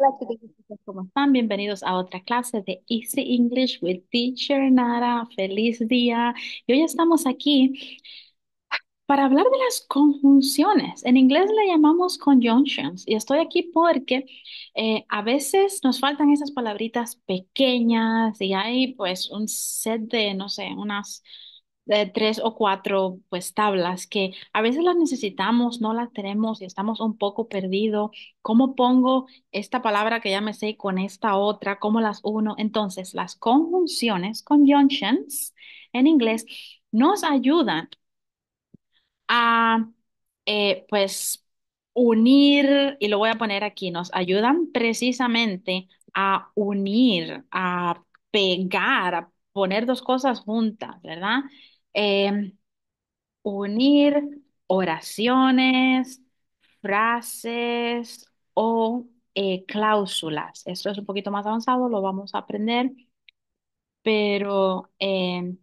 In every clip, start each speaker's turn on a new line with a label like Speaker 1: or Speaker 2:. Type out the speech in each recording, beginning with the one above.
Speaker 1: Hola ¿cómo están? Bienvenidos a otra clase de Easy English with Teacher Nara. Feliz día. Y hoy estamos aquí para hablar de las conjunciones. En inglés le llamamos conjunctions y estoy aquí porque eh, a veces nos faltan esas palabritas pequeñas y hay pues un set de, no sé, unas de tres o cuatro pues tablas que a veces las necesitamos, no las tenemos y estamos un poco perdidos. ¿Cómo pongo esta palabra que ya me sé con esta otra? ¿Cómo las uno? Entonces, las conjunciones, conjunctions en inglés, nos ayudan a eh, pues unir, y lo voy a poner aquí, nos ayudan precisamente a unir, a pegar, a poner dos cosas juntas, ¿verdad? Em, unir oraciones, frases o eh, cláusulas. Esto es un poquito más avanzado, lo vamos a aprender, pero em,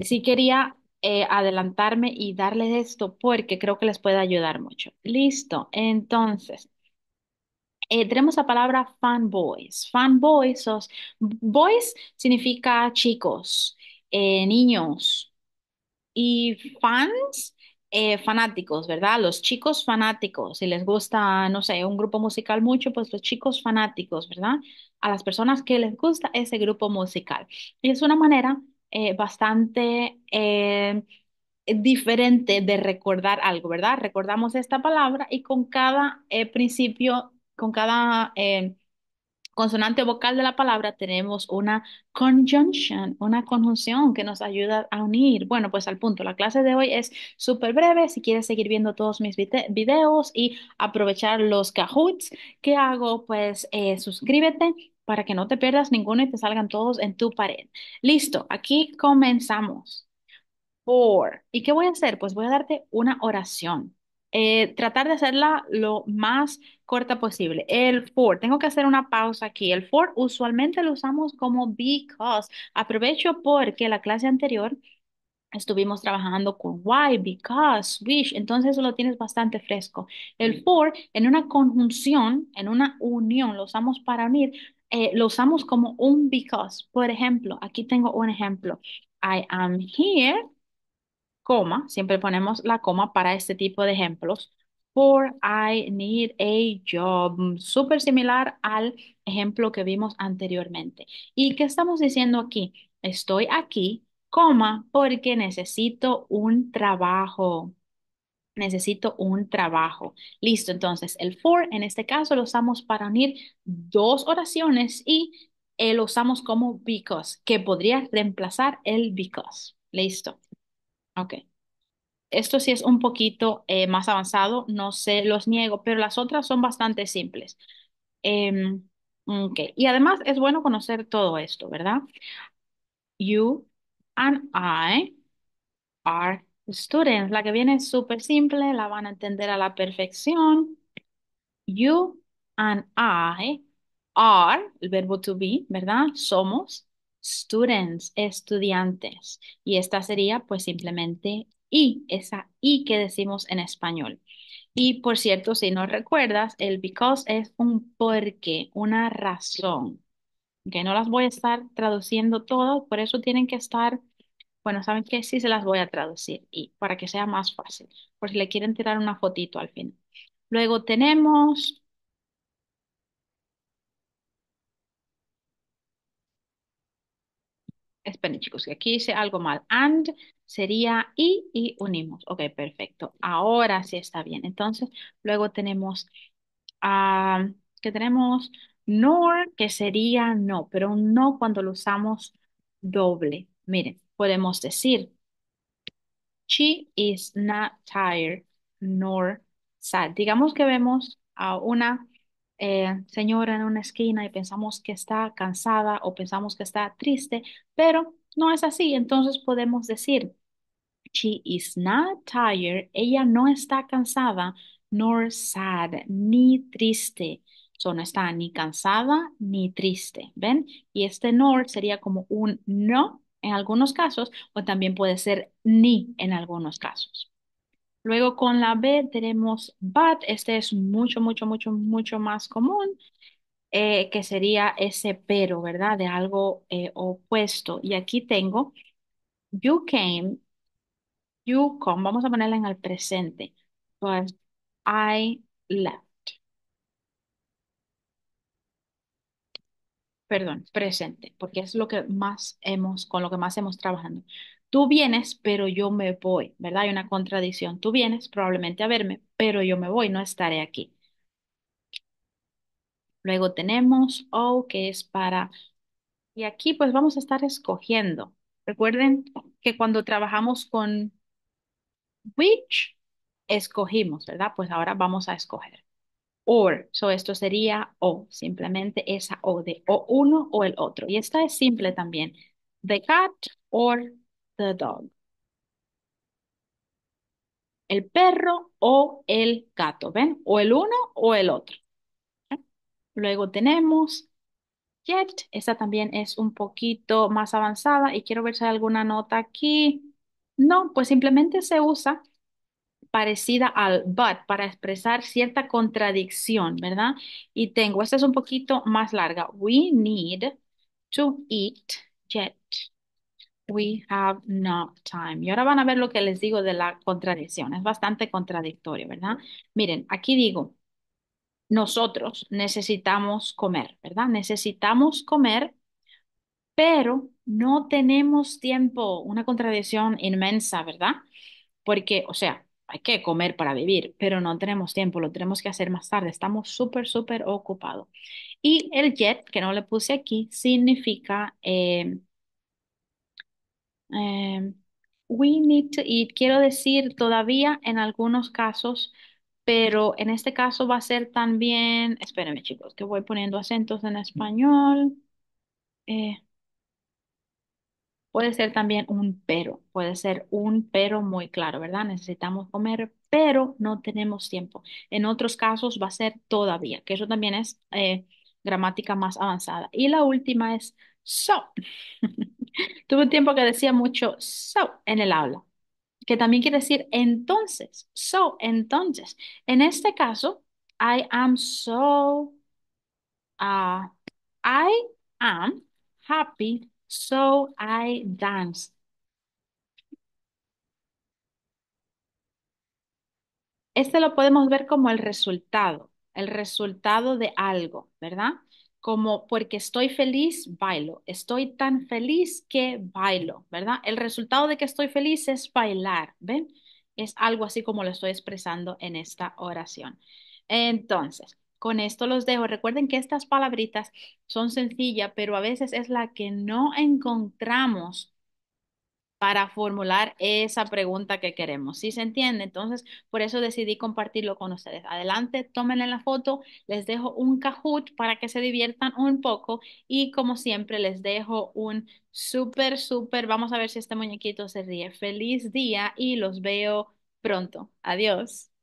Speaker 1: sí quería eh, adelantarme y darles esto porque creo que les puede ayudar mucho. Listo, entonces. Eh, tenemos la palabra fanboys. Fanboys, boys significa chicos, niños, y fans, eh, fanáticos, ¿verdad? Los chicos fanáticos, si les gusta, no sé, un grupo musical mucho, pues los chicos fanáticos, ¿verdad? A las personas que les gusta ese grupo musical. Y es una manera eh, bastante eh, diferente de recordar algo, ¿verdad? Recordamos esta palabra y con cada principio, con cada consonante vocal de la palabra tenemos una conjunción, una conjunción que nos ayuda a unir. Bueno, pues al punto, la clase de hoy es súper breve. Si quieres seguir viendo todos mis videos y aprovechar los cahoots que hago, pues eh, suscríbete para que no te pierdas ninguno y te salgan todos en tu pared. Listo, aquí comenzamos. Por. ¿Y qué voy a hacer? Pues voy a darte una oración. Eh, tratar de hacerla lo más corta posible. El for, tengo que hacer una pausa aquí. El for usualmente lo usamos como because. Aprovecho porque la clase anterior estuvimos trabajando con why, because, which, entonces eso lo tienes bastante fresco. El for en una conjunción, en una unión, lo usamos para unir, eh, lo usamos como un because. Por ejemplo, aquí tengo un ejemplo. I am here coma, siempre ponemos la coma para este tipo de ejemplos. For I need a job, súper similar al ejemplo que vimos anteriormente. ¿Y qué estamos diciendo aquí? Estoy aquí, coma, porque necesito un trabajo. Necesito un trabajo. Listo, entonces el for en este caso lo usamos para unir dos oraciones y eh, lo usamos como because, que podría reemplazar el because. Listo. Ok. Esto sí es un poquito eh, más avanzado, no sé, los niego, pero las otras son bastante simples. Em, y además es bueno conocer todo esto, ¿verdad? You and I are students. La que viene es súper simple, la van a entender a la perfección. You and I are, el verbo to be, ¿verdad? Somos students, estudiantes. Y esta sería pues simplemente y, esa y que decimos en español. Y por cierto, si no recuerdas, el because es un porque, una razón. Que no las voy a estar traduciendo todas, por eso tienen que estar, bueno, saben que sí se las voy a traducir y para que sea más fácil, por si le quieren tirar una fotito al final. Luego tenemos esperen chicos, que aquí hice algo mal. And sería y y unimos. Ok, perfecto. Ahora sí está bien. Entonces, luego tenemos, ah, que tenemos nor, que sería no, pero no cuando lo usamos doble. Miren, podemos decir, she is not tired nor sad. Digamos que vemos a una eh, señora en una esquina y pensamos que está cansada o pensamos que está triste, pero no es así. Entonces podemos decir, she is not tired, ella no está cansada, nor sad, ni triste. So, no está ni cansada ni triste, ¿ven? Y este nor sería como un no en algunos casos o también puede ser ni en algunos casos. Luego con la B tenemos but, este es mucho, mucho, mucho, mucho más común, eh, que sería ese pero, ¿verdad? De algo eh, opuesto. Y aquí tengo, you came, you come, vamos a ponerla en el presente, I left. Perdón, presente, porque es lo que más hemos, con lo que más hemos trabajando tú vienes, pero yo me voy, ¿verdad? Hay una contradicción. Tú vienes probablemente a verme, pero yo me voy, no estaré aquí. Luego tenemos O, oh, que es para... Y aquí pues vamos a estar escogiendo. Recuerden que cuando trabajamos con which, escogimos, ¿verdad? Pues ahora vamos a escoger. Or, so esto sería O, simplemente esa O de O uno o el otro. Y esta es simple también. The cat or the dog. El perro o el gato, ¿ven? O el uno o el otro. Luego tenemos yet, Esta también es un poquito más avanzada y quiero ver si hay alguna nota aquí. No, pues simplemente se usa parecida al but para expresar cierta contradicción, ¿verdad? Y tengo, esta es un poquito más larga. We need to eat yet We have no time. Y ahora van a ver lo que les digo de la contradicción. Es bastante contradictorio, ¿verdad? Miren, aquí digo, nosotros necesitamos comer, ¿verdad? Necesitamos comer, pero no tenemos tiempo. Una contradicción inmensa, ¿verdad? Porque, o sea, hay que comer para vivir, pero no tenemos tiempo, lo tenemos que hacer más tarde. Estamos súper, súper ocupados. Y el yet, que no le puse aquí, significa... Eh, Em, we need to eat, quiero decir todavía en algunos casos, pero en este caso va a ser también, espérenme chicos, que voy poniendo acentos en español. Eh, puede ser también un pero, puede ser un pero muy claro, ¿verdad? Necesitamos comer, pero no tenemos tiempo. En otros casos va a ser todavía, que eso también es eh, gramática más avanzada. Y la última es so. Tuve un tiempo que decía mucho so en el aula, que también quiere decir entonces, so, entonces. En este caso, I am so, uh, I am happy, so I dance. Este lo podemos ver como el resultado, el resultado de algo, ¿verdad? como porque estoy feliz, bailo. Estoy tan feliz que bailo, ¿verdad? El resultado de que estoy feliz es bailar, ¿ven? Es algo así como lo estoy expresando en esta oración. Entonces, con esto los dejo. Recuerden que estas palabritas son sencillas, pero a veces es la que no encontramos para formular esa pregunta que queremos. Si se entiende? Entonces, por eso decidí compartirlo con ustedes. Adelante, tómenle la foto, les dejo un Kahoot para que se diviertan un poco y como siempre les dejo un súper, súper, vamos a ver si este muñequito se ríe. Feliz día y los veo pronto. Adiós.